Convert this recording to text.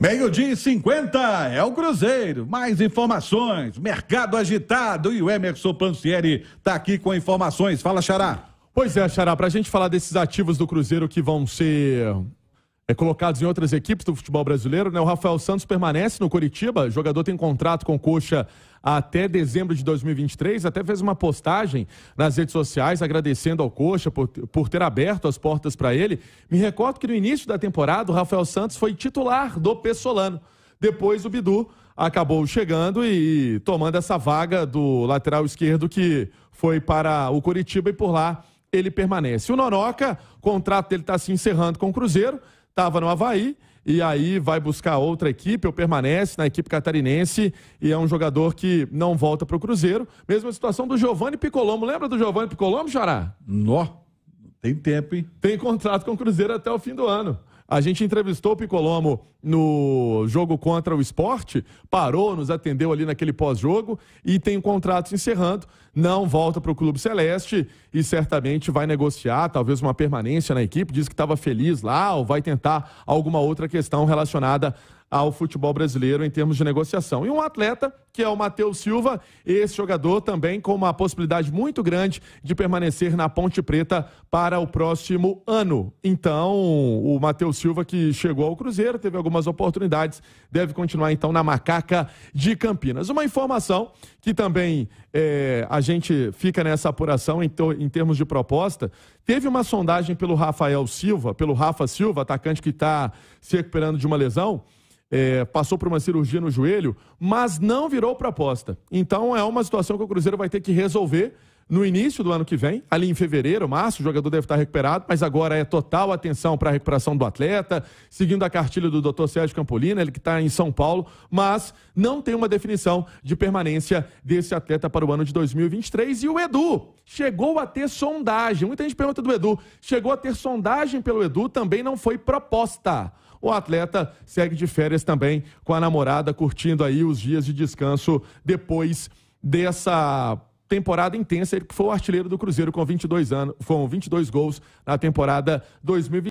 Meio-dia e 50 é o Cruzeiro. Mais informações. Mercado agitado e o Emerson Pancieri está aqui com informações. Fala, Xará. Pois é, Xará. Para a gente falar desses ativos do Cruzeiro que vão ser é, colocados em outras equipes do futebol brasileiro, né? o Rafael Santos permanece no Curitiba. jogador tem contrato com Coxa até dezembro de 2023. Até fez uma postagem nas redes sociais agradecendo ao Coxa por, por ter aberto as portas para ele. Me recordo que no início da temporada o Rafael Santos foi titular do Pessolano. Depois o Bidu acabou chegando e tomando essa vaga do lateral esquerdo que foi para o Curitiba e por lá ele permanece. O Nonoca, o contrato dele está se encerrando com o Cruzeiro, estava no Havaí e aí vai buscar outra equipe ou permanece na equipe catarinense e é um jogador que não volta para o Cruzeiro. Mesma situação do Giovanni Picolomo. Lembra do Giovanni Picolomo, Xará? Nó, tem tempo, hein? Tem contrato com o Cruzeiro até o fim do ano. A gente entrevistou o Picolomo no jogo contra o esporte, parou, nos atendeu ali naquele pós-jogo e tem um contrato encerrando. Não volta para o Clube Celeste e certamente vai negociar, talvez uma permanência na equipe. Diz que estava feliz lá ou vai tentar alguma outra questão relacionada ao futebol brasileiro em termos de negociação. E um atleta, que é o Matheus Silva, esse jogador também com uma possibilidade muito grande de permanecer na Ponte Preta para o próximo ano. Então, o Matheus Silva, que chegou ao Cruzeiro, teve algumas oportunidades, deve continuar então na Macaca de Campinas. Uma informação que também é, a gente fica nessa apuração em, em termos de proposta. Teve uma sondagem pelo Rafael Silva, pelo Rafa Silva, atacante que está se recuperando de uma lesão é, passou por uma cirurgia no joelho, mas não virou proposta. Então é uma situação que o Cruzeiro vai ter que resolver no início do ano que vem, ali em fevereiro, março, o jogador deve estar recuperado, mas agora é total atenção para a recuperação do atleta, seguindo a cartilha do Dr. Sérgio Campolina, ele que está em São Paulo, mas não tem uma definição de permanência desse atleta para o ano de 2023. E o Edu chegou a ter sondagem. Muita gente pergunta do Edu. Chegou a ter sondagem pelo Edu, também não foi proposta. O atleta segue de férias também com a namorada, curtindo aí os dias de descanso depois dessa temporada intensa, ele que foi o artilheiro do Cruzeiro com 22 anos, com 22 gols na temporada 2020.